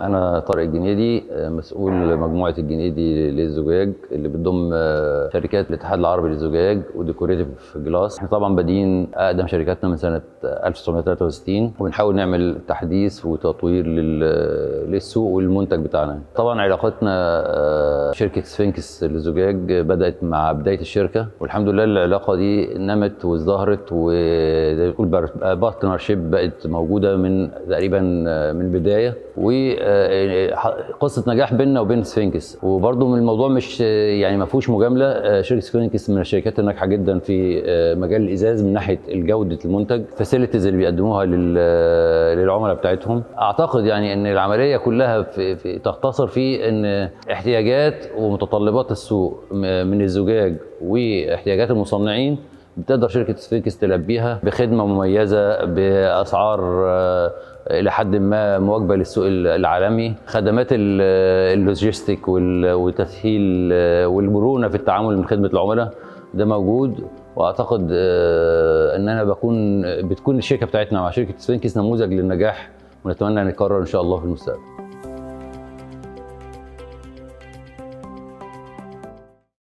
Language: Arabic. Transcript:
أنا طارق الجنيدي آه، مسؤول مجموعة الجنيدي للزجاج اللي بتضم آه، شركات الاتحاد العربي للزجاج وديكوريتيف جلاس احنا طبعا بادئين أقدم شركاتنا من سنة 1963 وبنحاول نعمل تحديث وتطوير آه، للسوق والمنتج بتاعنا طبعا علاقتنا شركة سفنكس للزجاج بدأت مع بداية الشركة والحمد لله العلاقة دي نمت وازدهرت وزي ما بارتنر شيب بقت موجودة من تقريبا من البداية و آه، آه، قصه نجاح بيننا وبين سفينكس وبرده من الموضوع مش آه، يعني ما فيهوش مجامله شركه سفينكس من الشركات الناجحه جدا في مجال الازاز من ناحيه جوده المنتج فاسيلتيز اللي بيقدموها للعملاء بتاعتهم اعتقد يعني ان العمليه كلها في في تختصر في ان احتياجات ومتطلبات السوق من الزجاج واحتياجات المصنعين بتقدر شركه سفينكس تلبيها بخدمه مميزه باسعار آه، الى حد ما مواكبه للسوق العالمي خدمات اللوجيستيك والتسهيل آه، والمرونه في التعامل من خدمه العملاء ده موجود واعتقد آه، ان انا بكون بتكون الشركه بتاعتنا مع شركه سفينكس نموذج للنجاح ونتمنى أن نكرر ان شاء الله في المستقبل